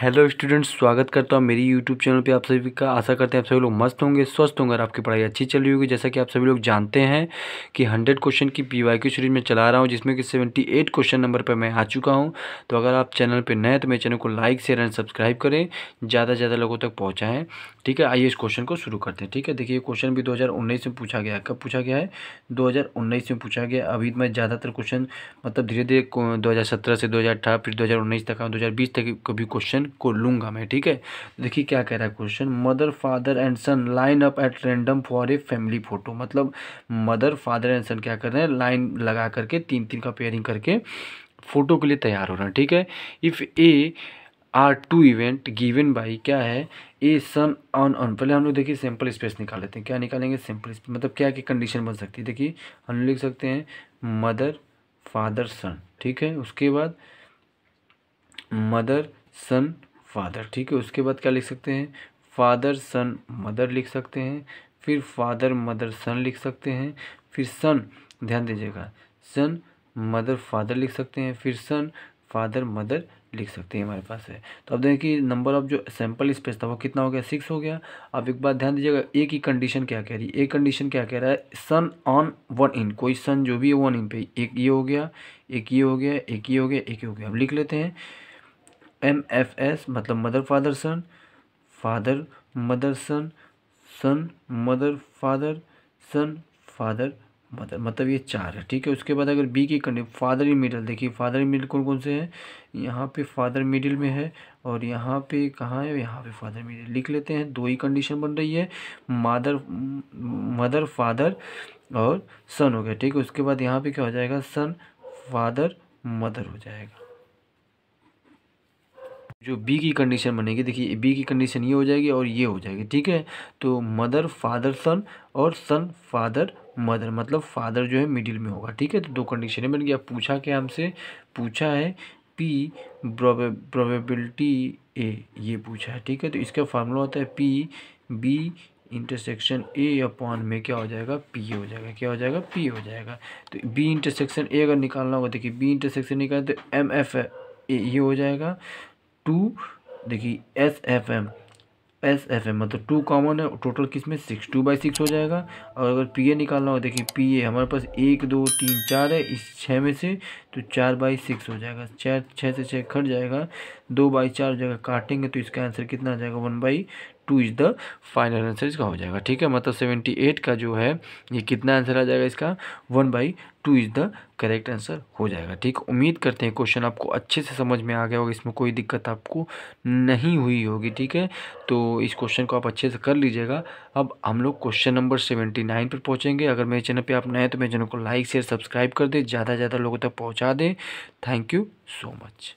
hello students स्वागत करता हूँ मेरी यूट्यूब चैनल पे आप सभी का आशा करते हैं आप सभी लोग मस्त होंगे स्वस्थ होंगे और आपकी पढ़ाई अच्छी चल रही होगी जैसा कि आप सभी लोग जानते हैं कि हंड्रेड क्वेश्चन की पी वाई सीरीज में चला रहा हूँ जिसमें कि सेवेंटी एट क्वेश्चन नंबर पर मैं आ चुका हूँ तो अगर आप चैनल पर नए तो मेरे चैनल को लाइक शेयर एंड सब्सक्राइब करें ज़्यादा से ज़्यादा लोगों तक पहुँचाएँ ठीक है आइए इस क्वेश्चन को शुरू करते हैं ठीक है देखिए क्वेश्चन भी दो में पूछा गया कब पूछा गया है दो में पूछा गया अभी मैं ज़्यादातर क्वेश्चन मतलब धीरे धीरे दो से दो फिर दो तक दो तक कभी क्वेश्चन ऑप्शन को लूँगा मैं ठीक है देखिए क्या कह रहा है question mother father and son line up at random for a family photo मतलब मदर फादर एंड सन क्या कर रहे हैं लाइन लगा करके तीन तीन का पेयरिंग करके फ़ोटो के लिए तैयार हो रहे हैं ठीक है if A are two event given by क्या है ए सन ऑन ऑन पहले हम लोग देखिए सिंपल स्पेस निकाल लेते हैं क्या निकालेंगे सिंपल स्पेस मतलब क्या क्या कंडीशन बन सकती है देखिए हम लिख सकते हैं मदर फादर सन ठीक है उसके बाद मदर सन फादर ठीक है उसके बाद क्या लिख सकते हैं फादर सन मदर लिख सकते हैं फिर फादर मदर सन लिख सकते हैं फिर सन ध्यान दीजिएगा सन मदर फादर लिख सकते हैं फिर सन फादर मदर लिख सकते हैं हमारे पास है तो अब देखिए नंबर ऑफ जो सैंपल स्पेस था वो कितना हो गया सिक्स हो गया अब एक बात ध्यान दीजिएगा एक ही कंडीशन क्या कह रही है एक कंडीशन क्या कह रहा है सन ऑन वन इन कोई सन जो भी है वन इन पे एक ये हो गया एक ये हो गया एक ये हो गया एक ये हो गया अब लिख लेते हैं एम एफ एस मतलब mother father son father mother son son mother father son father mother मतलब ये चार है ठीक है उसके बाद अगर बी की कंडी फादर इन मिडिल देखिए फादर इन मिडिल कौन कौन से हैं यहाँ पे फादर मिडिल में है और यहाँ पे कहाँ है यहाँ पे फादर मिडिल लिख लेते हैं दो ही कंडीशन बन रही है मदर मदर फादर और सन हो गया ठीक है उसके बाद यहाँ पे क्या हो जाएगा सन फादर मदर हो जाएगा जो बी की कंडीशन बनेगी देखिए बी की कंडीशन ये हो जाएगी और ये हो जाएगी ठीक है तो मदर फादर सन और सन फादर मदर मतलब फादर जो है मिडिल में होगा ठीक है तो दो कंडीशन बन गई अब पूछा क्या हमसे पूछा है पी प्रोबेबिलिटी ए ये पूछा है ठीक है तो इसका फार्मूला होता है P B intersection A upon में क्या हो जाएगा पी हो जाएगा क्या हो जाएगा पी हो जाएगा तो बी इंटरसेक्शन ए अगर निकालना होगा देखिए बी इंटरसेक्शन निकाल तो एम एफ ए ये हो जाएगा टू देखिए S F M S F M मतलब टू कॉमन है टोटल किस में सिक्स टू बाई सिक्स हो जाएगा और अगर पी ए निकालना हो देखिए पी ए हमारे पास एक दो तीन चार है इस छः में से तो चार बाई सिक्स हो जाएगा छः छः से छः खट जाएगा दो बाई चार हो जाएगा काटेंगे तो इसका आंसर कितना आ जाएगा one by two is the final answer इसका हो जाएगा ठीक है मतलब सेवेंटी एट का जो है ये कितना आंसर आ जाएगा इसका one by two is the correct answer हो जाएगा ठीक उम्मीद करते हैं क्वेश्चन आपको अच्छे से समझ में आ गया होगा इसमें कोई दिक्कत आपको नहीं हुई होगी ठीक है तो इस क्वेश्चन को आप अच्छे से कर लीजिएगा अब हम लोग क्वेश्चन नंबर सेवेंटी नाइन पर पहुँचेंगे अगर मेरे चैनल पर आप नए तो मेरे चैनल को लाइक शेयर सब्सक्राइब कर दें ज़्यादा से ज़्यादा लोगों तक पहुँचा दें थैंक यू सो मच